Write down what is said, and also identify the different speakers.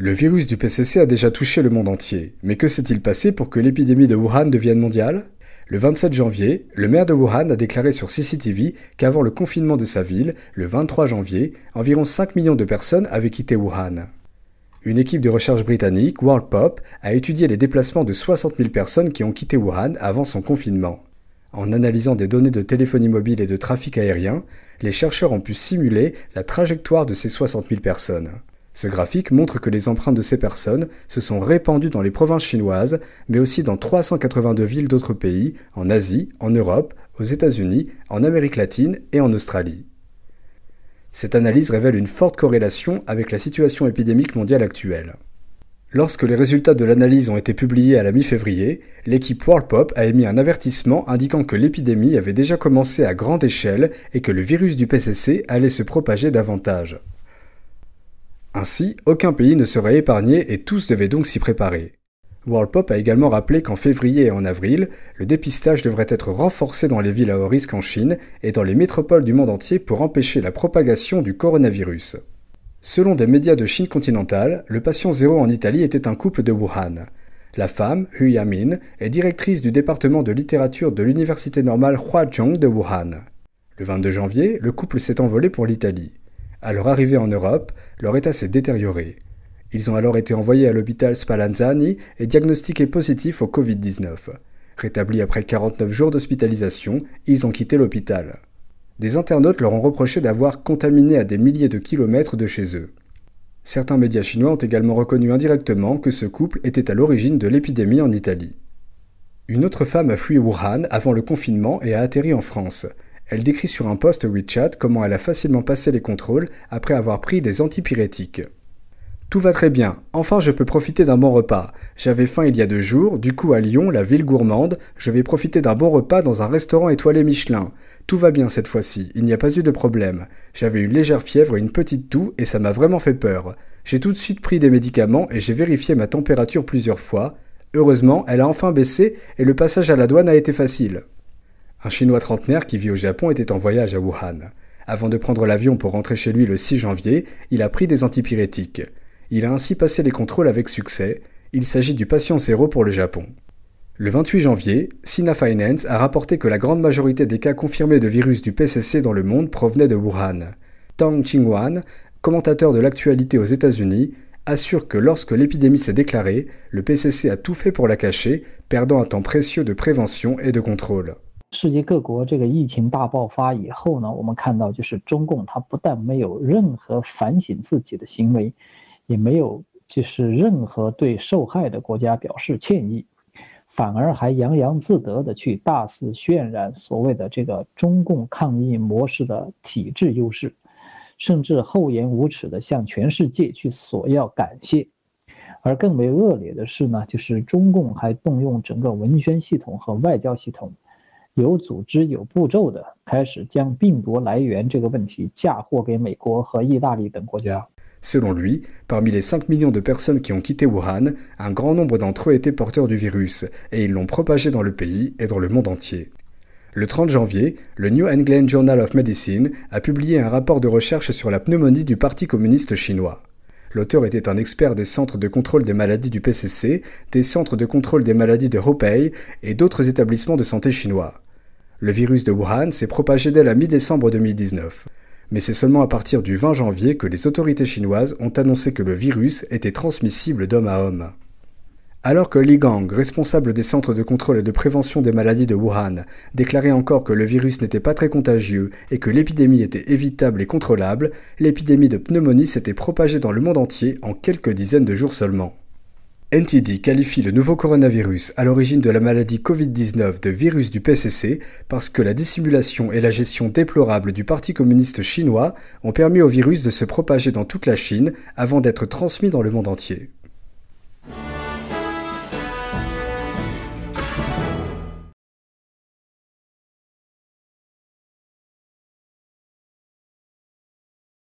Speaker 1: Le virus du PCC a déjà touché le monde entier, mais que s'est-il passé pour que l'épidémie de Wuhan devienne mondiale le 27 janvier, le maire de Wuhan a déclaré sur CCTV qu'avant le confinement de sa ville, le 23 janvier, environ 5 millions de personnes avaient quitté Wuhan. Une équipe de recherche britannique, WorldPop, a étudié les déplacements de 60 000 personnes qui ont quitté Wuhan avant son confinement. En analysant des données de téléphonie mobile et de trafic aérien, les chercheurs ont pu simuler la trajectoire de ces 60 000 personnes. Ce graphique montre que les empreintes de ces personnes se sont répandues dans les provinces chinoises, mais aussi dans 382 villes d'autres pays, en Asie, en Europe, aux États-Unis, en Amérique latine et en Australie. Cette analyse révèle une forte corrélation avec la situation épidémique mondiale actuelle. Lorsque les résultats de l'analyse ont été publiés à la mi-février, l'équipe World a émis un avertissement indiquant que l'épidémie avait déjà commencé à grande échelle et que le virus du PCC allait se propager davantage. Ainsi, aucun pays ne serait épargné et tous devaient donc s'y préparer. WorldPop a également rappelé qu'en février et en avril, le dépistage devrait être renforcé dans les villes à haut risque en Chine et dans les métropoles du monde entier pour empêcher la propagation du coronavirus. Selon des médias de Chine continentale, le patient zéro en Italie était un couple de Wuhan. La femme, Hu Yamin, est directrice du département de littérature de l'université normale Huazhong de Wuhan. Le 22 janvier, le couple s'est envolé pour l'Italie. À leur arrivée en Europe, leur état s'est détérioré. Ils ont alors été envoyés à l'hôpital Spallanzani et diagnostiqués positifs au Covid-19. Rétablis après 49 jours d'hospitalisation, ils ont quitté l'hôpital. Des internautes leur ont reproché d'avoir contaminé à des milliers de kilomètres de chez eux. Certains médias chinois ont également reconnu indirectement que ce couple était à l'origine de l'épidémie en Italie. Une autre femme a fui Wuhan avant le confinement et a atterri en France. Elle décrit sur un post WeChat comment elle a facilement passé les contrôles après avoir pris des antipyrétiques. Tout va très bien, enfin je peux profiter d'un bon repas. J'avais faim il y a deux jours, du coup à Lyon, la ville gourmande, je vais profiter d'un bon repas dans un restaurant étoilé Michelin. Tout va bien cette fois-ci, il n'y a pas eu de problème. J'avais une légère fièvre et une petite toux et ça m'a vraiment fait peur. J'ai tout de suite pris des médicaments et j'ai vérifié ma température plusieurs fois. Heureusement, elle a enfin baissé et le passage à la douane a été facile. Un Chinois trentenaire qui vit au Japon était en voyage à Wuhan. Avant de prendre l'avion pour rentrer chez lui le 6 janvier, il a pris des antipyrétiques. Il a ainsi passé les contrôles avec succès. Il s'agit du patient zéro pour le Japon. Le 28 janvier, Sina Finance a rapporté que la grande majorité des cas confirmés de virus du PCC dans le monde provenaient de Wuhan. Tang Qingwan, commentateur de l'actualité aux États-Unis, assure que lorsque l'épidémie s'est déclarée, le PCC a tout fait pour la cacher, perdant un temps
Speaker 2: précieux de prévention et de contrôle. 世界各国这个疫情大爆发以后呢，我们看到就是中共他不但没有任何反省自己的行为，也没有就是任何对受害的国家表示歉意，反而还洋洋自得的去大肆渲染所谓的这个中共抗疫模式的体制优势，甚至厚颜无耻的向全世界去索要感谢，而更为恶劣的是呢，就是中共还动用整个文宣系统和外交系统。
Speaker 1: Selon lui, parmi les 5 millions de personnes qui ont quitté Wuhan, un grand nombre d'entre eux étaient porteurs du virus et ils l'ont propagé dans le pays et dans le monde entier. Le 30 janvier, le New England Journal of Medicine a publié un rapport de recherche sur la pneumonie du Parti communiste chinois. L'auteur était un expert des centres de contrôle des maladies du PCC, des centres de contrôle des maladies de Hopei et d'autres établissements de santé chinois. Le virus de Wuhan s'est propagé dès la mi-décembre 2019. Mais c'est seulement à partir du 20 janvier que les autorités chinoises ont annoncé que le virus était transmissible d'homme à homme. Alors que Li Gang, responsable des centres de contrôle et de prévention des maladies de Wuhan, déclarait encore que le virus n'était pas très contagieux et que l'épidémie était évitable et contrôlable, l'épidémie de pneumonie s'était propagée dans le monde entier en quelques dizaines de jours seulement. NTD qualifie le nouveau coronavirus à l'origine de la maladie Covid-19 de virus du PCC parce que la dissimulation et la gestion déplorable du Parti communiste chinois ont permis au virus de se propager dans toute la Chine avant d'être transmis dans le monde entier.